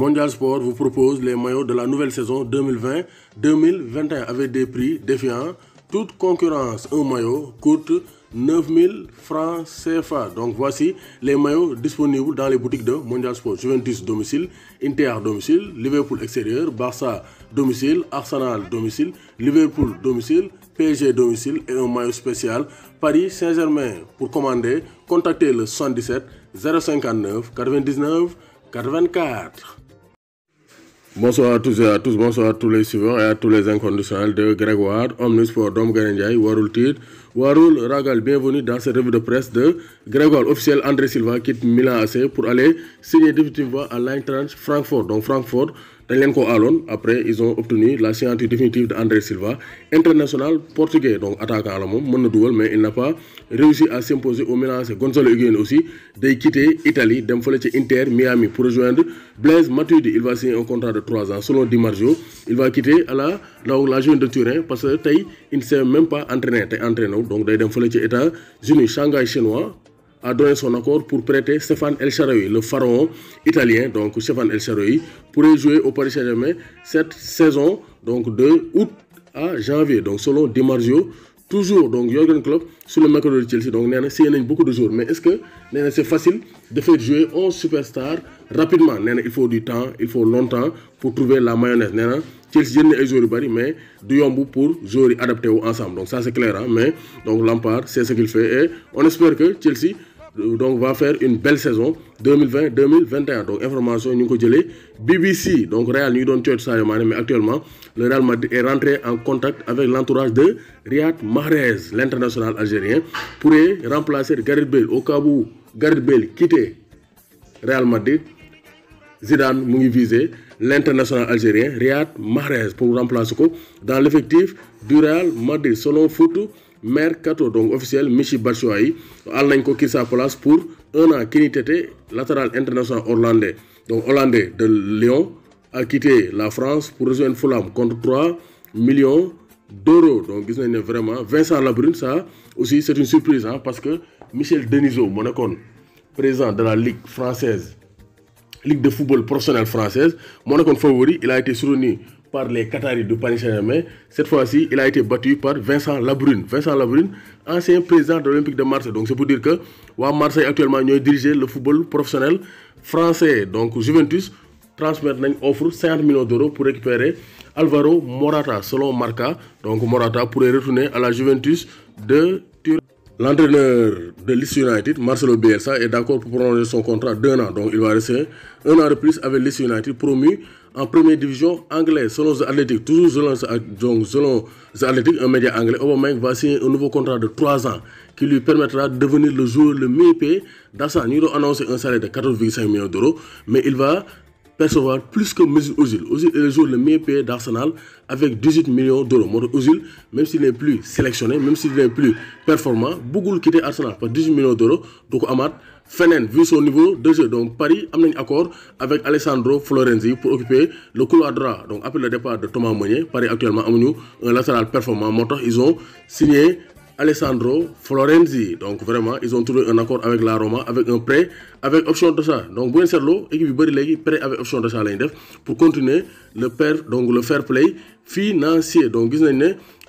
Mondial Sport vous propose les maillots de la nouvelle saison 2020-2021 avec des prix défiants toute concurrence. Un maillot coûte 9000 francs CFA. Donc voici les maillots disponibles dans les boutiques de Mondial Sport. Juventus domicile, Inter domicile, Liverpool extérieur, Barça domicile, Arsenal domicile, Liverpool domicile, PSG domicile et un maillot spécial Paris Saint-Germain. Pour commander, contactez le 77 059 99 84. Bonsoir à tous et à tous, bonsoir à tous les suivants et à tous les inconditionnels de Grégoire, Omnisport d'Om Garendiaï, Warul Tid, Warul Ragal. Bienvenue dans cette revue de presse de Grégoire. Officiel André Silva quitte Milan AC pour aller signer définitivement à l'Eintracht Francfort. Donc Francfort après ils ont obtenu la signature définitive d'André Silva international portugais donc attaquant la mon mais il n'a pas réussi à s'imposer au Milan Gonzalo Higuain aussi day quitter Italie dem ci Inter Miami pour rejoindre Blaise Matuidi il va signer un contrat de 3 ans selon Di Marzio il va quitter à la de Turin parce que il ne s'est même pas entraîné entraîné donc day est fële ci États-Unis Shanghai chinois a donné son accord pour prêter Stéphane El Shaarawy, le pharaon italien, donc Stéphane El Shaarawy, pourrait jouer au Paris Saint-Germain cette saison, donc de août à janvier, donc selon Di Marzio. Toujours, donc Jürgen Klopp sur le macro de Chelsea, donc il y a beaucoup de jours, mais est-ce que c'est facile de faire jouer un superstar rapidement Il faut du temps, il faut longtemps pour trouver la mayonnaise. Nena, Chelsea na ay joueurs au Paris, mais du yomb pour jouer, adapté ensemble donc ça c'est clair hein mais donc Lampard c'est ce qu'il fait et on espère que Chelsea euh, donc va faire une belle saison 2020 2021 donc information nous ko BBC donc Real ñu doon de mais actuellement le Real Madrid est rentré en contact avec l'entourage de Riyad Mahrez l'international algérien pour remplacer Gareth Bale au cas où Gareth Bale quitte Real Madrid Zidane mu l'international algérien Riyad Mahrez pour remplacer ko dans l'effectif du Real Madrid selon Foot Mercato donc officiel Michi Batshuayi a nañ ko sa place pour un an Kini était latéral international hollandais donc hollandais de Lyon a quitté la France pour rejoindre Fulham contre 3 millions d'euros donc vraiment Vincent Labrune ça aussi c'est une surprise hein, parce que Michel Denisot monocone, président de la Ligue française Ligue de football professionnelle française. Monaco favori, il a été soutenu par les Qataris de Paris Saint-Germain. Cette fois-ci, il a été battu par Vincent Labrune. Vincent Labrune, ancien président de l'Olympique de Marseille. Donc c'est pour dire que Marseille actuellement nous dirige le football professionnel français. Donc Juventus transmettre offre 50 millions d'euros pour récupérer Alvaro Morata selon Marca. Donc Morata pourrait retourner à la Juventus de Turin. L'entraîneur de Leeds United, Marcelo Bielsa, est d'accord pour prolonger son contrat d'un an. Donc il va rester un an de plus avec Leeds United, promu en première division anglaise. Selon The Athletic, toujours selon, donc, selon The Athletic, un média anglais, Aubameyang va signer un nouveau contrat de trois ans qui lui permettra de devenir le joueur le mieux payé d'Assan. Il avons annoncé un salaire de 4,5 millions d'euros, mais il va percevoir plus que Mesut Ozil. Ozil est le jour le meilleur payé d'Arsenal avec 18 millions d'euros. Ozil, même s'il n'est plus sélectionné, même s'il n'est plus performant, Bougoul quitter Arsenal pour 18 millions d'euros. Donc, Amad, Fenen, vu son niveau de jeu, donc Paris a un accord avec Alessandro Florenzi pour occuper le couloir droit. Donc, après le départ de Thomas Meunier, Paris actuellement a un latéral performant. ils ont signé Alessandro Florenzi. Donc vraiment, ils ont trouvé un accord avec la Roma, avec un prêt, avec option de d'achat. Donc Buen Serlo, équipe Berilegi, prêt avec option d'achat à pour continuer le, donc, le fair play financier. Donc vous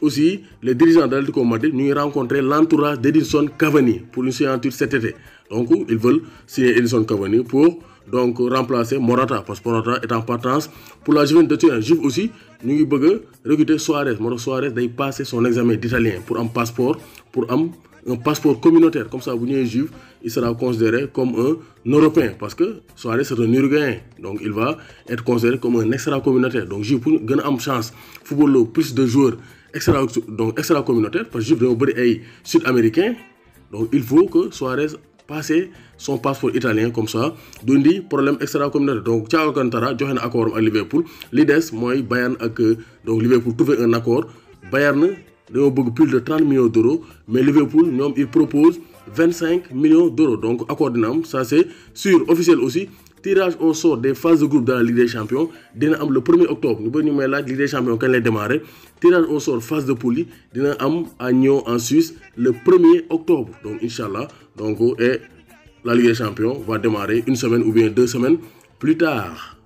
aussi, les dirigeants d'Atletico Madrid nous ont rencontré l'entourage d'Edinson Cavani pour une séance cet été. Donc, ils veulent signer Edison Cavani pour donc, remplacer Morata, parce que Morata est en partance pour la Juventus de un Juve aussi, nous voulons recruter Suarez. Moro Suarez a passer son examen d'italien pour un passeport, pour un, un passeport communautaire. Comme ça, vous n'êtes juif, il sera considéré comme un Européen, parce que Suarez est un Uruguayen. Donc, il va être considéré comme un extra-communautaire. Donc, Juve, pour gagner une chance, football, plus de joueurs extra, donc, extra-communautaires, parce que Juve est un sud-américain. Donc, il faut que Suarez Passer son passeport italien comme ça un problème extra communautaire donc Thiago Alcantara joxe un accord à Liverpool li c'est Bayern ak donc Liverpool trouver un accord Bayern dañoo bëgg plus de 30 millions d'euros mais Liverpool ñom il propose 25 millions d'euros donc accord de ça c'est sûr officiel aussi tirage au sort des phases de groupe dans la Ligue des Champions dina le 1er octobre Nous pouvons nous la la Ligue des Champions quand elle est démarrer tirage au sort phase de poule dina à Nyon en Suisse le 1er octobre donc Inch'Allah, donc la Ligue des Champions va démarrer une semaine ou bien deux semaines plus tard.